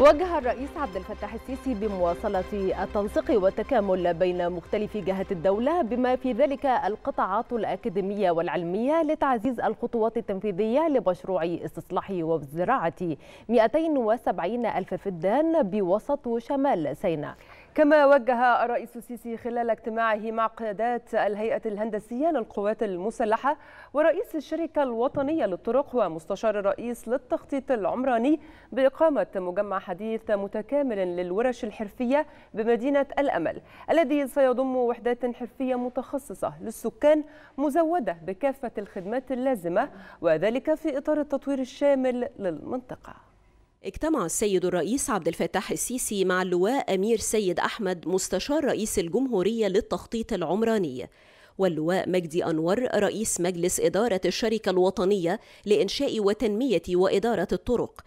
وجه الرئيس عبد الفتاح السيسي بمواصلة التنسيق والتكامل بين مختلف جهات الدولة بما في ذلك القطاعات الأكاديمية والعلمية لتعزيز الخطوات التنفيذية لمشروع استصلاح وزراعة 270 ألف فدان بوسط وشمال سيناء كما وجه الرئيس السيسي خلال اجتماعه مع قيادات الهيئة الهندسية للقوات المسلحة ورئيس الشركة الوطنية للطرق ومستشار الرئيس للتخطيط العمراني بإقامة مجمع حديث متكامل للورش الحرفية بمدينة الأمل الذي سيضم وحدات حرفية متخصصة للسكان مزودة بكافة الخدمات اللازمة وذلك في إطار التطوير الشامل للمنطقة اجتمع السيد الرئيس عبد الفتاح السيسي مع اللواء أمير سيد أحمد مستشار رئيس الجمهورية للتخطيط العمراني واللواء مجدي أنور رئيس مجلس إدارة الشركة الوطنية لإنشاء وتنمية وإدارة الطرق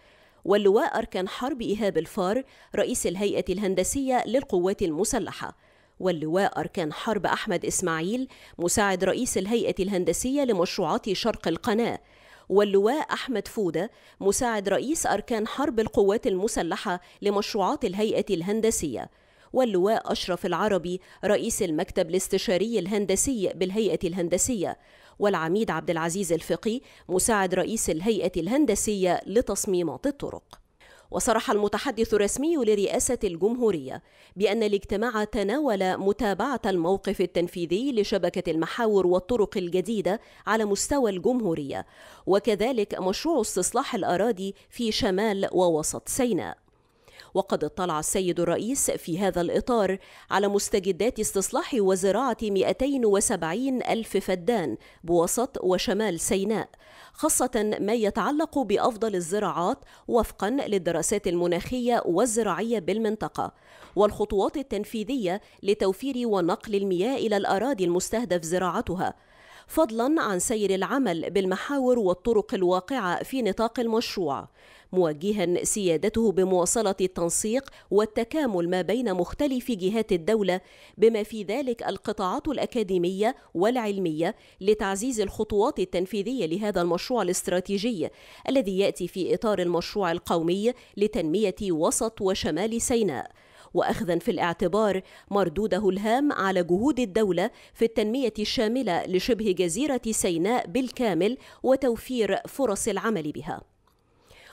واللواء أركان حرب إيهاب الفار رئيس الهيئة الهندسية للقوات المسلحة واللواء أركان حرب أحمد إسماعيل مساعد رئيس الهيئة الهندسية لمشروعات شرق القناة واللواء أحمد فودة مساعد رئيس أركان حرب القوات المسلحة لمشروعات الهيئة الهندسية واللواء أشرف العربي رئيس المكتب الاستشاري الهندسي بالهيئة الهندسية والعميد عبد العزيز الفقي مساعد رئيس الهيئة الهندسية لتصميمات الطرق وصرح المتحدث الرسمي لرئاسة الجمهورية بأن الاجتماع تناول متابعة الموقف التنفيذي لشبكة المحاور والطرق الجديدة على مستوى الجمهورية وكذلك مشروع استصلاح الأراضي في شمال ووسط سيناء وقد اطلع السيد الرئيس في هذا الإطار على مستجدات استصلاح وزراعة 270 ألف فدان بوسط وشمال سيناء خاصة ما يتعلق بأفضل الزراعات وفقا للدراسات المناخية والزراعية بالمنطقة والخطوات التنفيذية لتوفير ونقل المياه إلى الأراضي المستهدف زراعتها فضلا عن سير العمل بالمحاور والطرق الواقعة في نطاق المشروع موجها سيادته بمواصلة التنسيق والتكامل ما بين مختلف جهات الدولة بما في ذلك القطاعات الأكاديمية والعلمية لتعزيز الخطوات التنفيذية لهذا المشروع الاستراتيجي الذي يأتي في إطار المشروع القومي لتنمية وسط وشمال سيناء واخذا في الاعتبار مردوده الهام على جهود الدوله في التنميه الشامله لشبه جزيره سيناء بالكامل وتوفير فرص العمل بها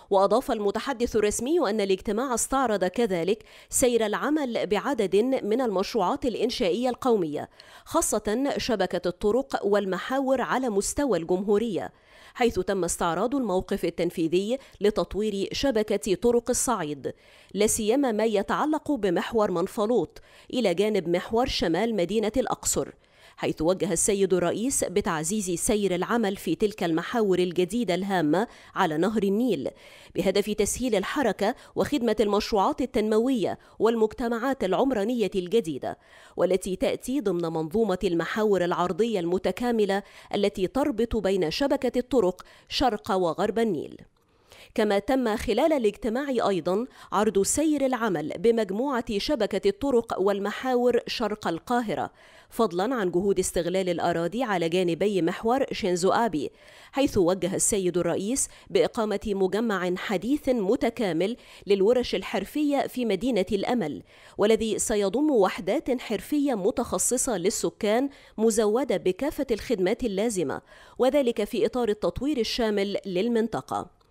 وأضاف المتحدث الرسمي أن الاجتماع استعرض كذلك سير العمل بعدد من المشروعات الإنشائية القومية خاصة شبكة الطرق والمحاور على مستوى الجمهورية حيث تم استعراض الموقف التنفيذي لتطوير شبكة طرق الصعيد لسيما ما يتعلق بمحور منفلوط إلى جانب محور شمال مدينة الأقصر حيث وجه السيد الرئيس بتعزيز سير العمل في تلك المحاور الجديدة الهامة على نهر النيل بهدف تسهيل الحركة وخدمة المشروعات التنموية والمجتمعات العمرانية الجديدة والتي تأتي ضمن منظومة المحاور العرضية المتكاملة التي تربط بين شبكة الطرق شرق وغرب النيل كما تم خلال الاجتماع أيضا عرض سير العمل بمجموعة شبكة الطرق والمحاور شرق القاهرة فضلا عن جهود استغلال الأراضي على جانبي محور شينزو آبي حيث وجه السيد الرئيس بإقامة مجمع حديث متكامل للورش الحرفية في مدينة الأمل والذي سيضم وحدات حرفية متخصصة للسكان مزودة بكافة الخدمات اللازمة وذلك في إطار التطوير الشامل للمنطقة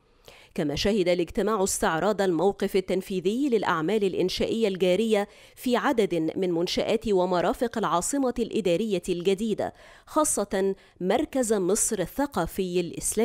كما شهد الاجتماع استعراض الموقف التنفيذي للأعمال الإنشائية الجارية في عدد من منشآت ومرافق العاصمة الإدارية الجديدة خاصة مركز مصر الثقافي الإسلامي